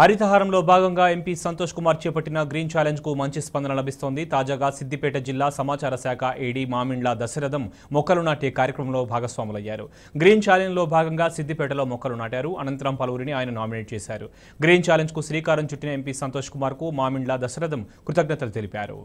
హరితహారంలో భాగంగా ఎంపీ సంతోష్ కుమార్ చేపట్టిన గ్రీన్ ఛాలెంజ్కు మంచి స్పందన లభిస్తోంది తాజాగా సిద్దిపేట జిల్లా సమాచార శాఖ ఏడీ మామిండ్ల దశరథం మొక్కలు నాటే కార్యక్రమంలో భాగస్వాములయ్యారు గ్రీన్ ఛాలెంజ్లో భాగంగా సిద్దిపేటలో మొక్కలు నాటారు అనంతరం పలువురిని ఆయన నామినేట్ చేశారు గ్రీన్ ఛాలెంజ్కు శ్రీకారం చుట్టిన ఎంపీ సంతోష్ కుమార్కు మామిండ్ల దశరథం కృతజ్ఞతలు తెలిపారు